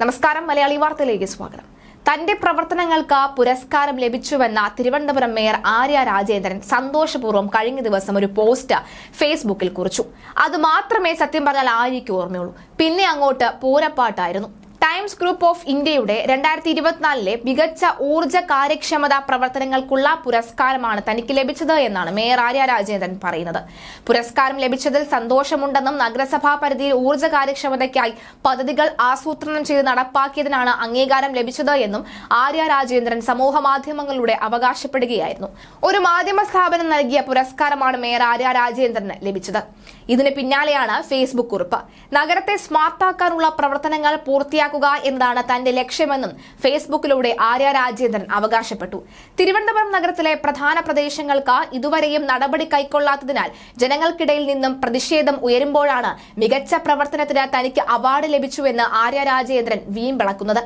നമസ്കാരം മലയാളി വാർത്തയിലേക്ക് സ്വാഗതം തന്റെ പ്രവർത്തനങ്ങൾക്ക് പുരസ്കാരം ലഭിച്ചുവെന്ന തിരുവനന്തപുരം മേയർ ആര്യ രാജേന്ദ്രൻ സന്തോഷപൂർവ്വം കഴിഞ്ഞ ദിവസം ഒരു പോസ്റ്റ് ഫേസ്ബുക്കിൽ കുറിച്ചു അത് മാത്രമേ സത്യം പറഞ്ഞാൽ ആര്യയ്ക്ക് ഓർമ്മയുള്ളൂ പിന്നെ അങ്ങോട്ട് പൂരപ്പാട്ടായിരുന്നു ടൈംസ് ഗ്രൂപ്പ് ഓഫ് ഇന്ത്യയുടെ രണ്ടായിരത്തി ഇരുപത്തിനാലിലെ മികച്ച ഊർജ്ജ കാര്യക്ഷമത പ്രവർത്തനങ്ങൾക്കുള്ള പുരസ്കാരമാണ് തനിക്ക് ലഭിച്ചത് എന്നാണ് മേയർ ആര്യ രാജേന്ദ്രൻ പറയുന്നത് പുരസ്കാരം ലഭിച്ചതിൽ സന്തോഷമുണ്ടെന്നും നഗരസഭാ പരിധിയിൽ ഊർജ്ജ കാര്യക്ഷമതയ്ക്കായി പദ്ധതികൾ ആസൂത്രണം ചെയ്ത് നടപ്പാക്കിയതിനാണ് അംഗീകാരം ലഭിച്ചത് എന്നും ആര്യ രാജേന്ദ്രൻ സമൂഹ മാധ്യമങ്ങളിലൂടെ അവകാശപ്പെടുകയായിരുന്നു ഒരു മാധ്യമ സ്ഥാപനം നൽകിയ പുരസ്കാരമാണ് മേയർ ആര്യ രാജേന്ദ്രന് ലഭിച്ചത് ഇതിന് പിന്നാലെയാണ് ഫേസ്ബുക്ക് കുറിപ്പ് നഗരത്തെ സ്മാർട്ടാക്കാനുള്ള പ്രവർത്തനങ്ങൾ പൂർത്തിയാക്കി പൂർത്തിയാക്കുക എന്നതാണ് തന്റെ ലക്ഷ്യമെന്നും ഫേസ്ബുക്കിലൂടെ ആര്യ രാജേന്ദ്രൻ അവകാശപ്പെട്ടു തിരുവനന്തപുരം നഗരത്തിലെ പ്രധാന പ്രദേശങ്ങൾക്ക് ഇതുവരെയും നടപടി കൈക്കൊള്ളാത്തതിനാൽ ജനങ്ങൾക്കിടയിൽ നിന്നും പ്രതിഷേധം ഉയരുമ്പോഴാണ് മികച്ച പ്രവർത്തനത്തിന് തനിക്ക് അവാർഡ് ലഭിച്ചുവെന്ന് ആര്യ രാജേന്ദ്രൻ വീമ്പിളക്കുന്നത്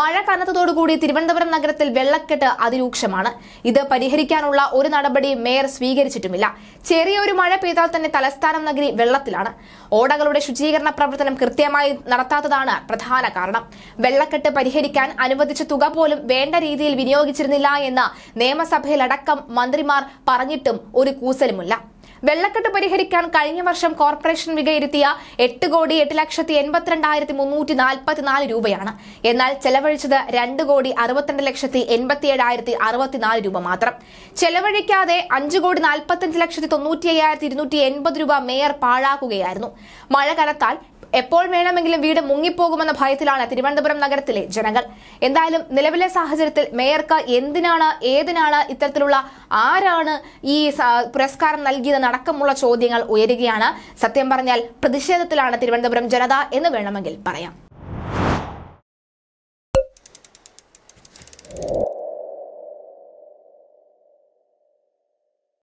മഴ കനത്തതോടുകൂടി തിരുവനന്തപുരം നഗരത്തിൽ വെള്ളക്കെട്ട് അതിരൂക്ഷമാണ് ഇത് പരിഹരിക്കാനുള്ള ഒരു നടപടി മേയർ സ്വീകരിച്ചിട്ടുമില്ല ചെറിയൊരു മഴ പെയ്താൽ തന്നെ തലസ്ഥാനം നഗരി വെള്ളത്തിലാണ് ഓടകളുടെ ശുചീകരണ പ്രവർത്തനം കൃത്യമായി നടത്താത്തതാണ് പ്രധാന കാരണം കാരണം വെള്ളക്കെട്ട് പരിഹരിക്കാൻ അനുവദിച്ച തുക പോലും വേണ്ട രീതിയിൽ വിനിയോഗിച്ചിരുന്നില്ല എന്ന് നിയമസഭയിലടക്കം മന്ത്രിമാർ പറഞ്ഞിട്ടും ഒരു കൂസലുമില്ല വെള്ളക്കെട്ട് പരിഹരിക്കാൻ കഴിഞ്ഞ വർഷം കോർപ്പറേഷൻ വികയിരുത്തിയ എട്ട് കോടി എട്ട് ലക്ഷത്തി എൺപത്തിരണ്ടായിരത്തി മുന്നൂറ്റി നാൽപ്പത്തിനാല് രൂപയാണ് എന്നാൽ ചെലവഴിച്ചത് രണ്ട് കോടി അറുപത്തിരണ്ട് ലക്ഷത്തി എൺപത്തിയേഴായിരത്തി അറുപത്തിനാല് രൂപ മാത്രം ചെലവഴിക്കാതെ അഞ്ച് കോടി നാൽപ്പത്തിയഞ്ച് ലക്ഷത്തി തൊണ്ണൂറ്റി അയ്യായിരത്തി ഇരുന്നൂറ്റി എൺപത് രൂപ മേയർ പാഴാക്കുകയായിരുന്നു മഴ കനത്താൽ എപ്പോൾ വേണമെങ്കിലും വീട് മുങ്ങിപ്പോകുമെന്ന ഭയത്തിലാണ് തിരുവനന്തപുരം നഗരത്തിലെ ജനങ്ങൾ എന്തായാലും നിലവിലെ സാഹചര്യത്തിൽ മേയർക്ക് എന്തിനാണ് ഏതിനാണ് ഇത്തരത്തിലുള്ള ആരാണ് ഈ പുരസ്കാരം നൽകിയത് അടക്കമുള്ള ചോദ്യങ്ങൾ ഉയരുകയാണ് സത്യം പറഞ്ഞാൽ പ്രതിഷേധത്തിലാണ് തിരുവനന്തപുരം ജനത എന്ന് വേണമെങ്കിൽ പറയാം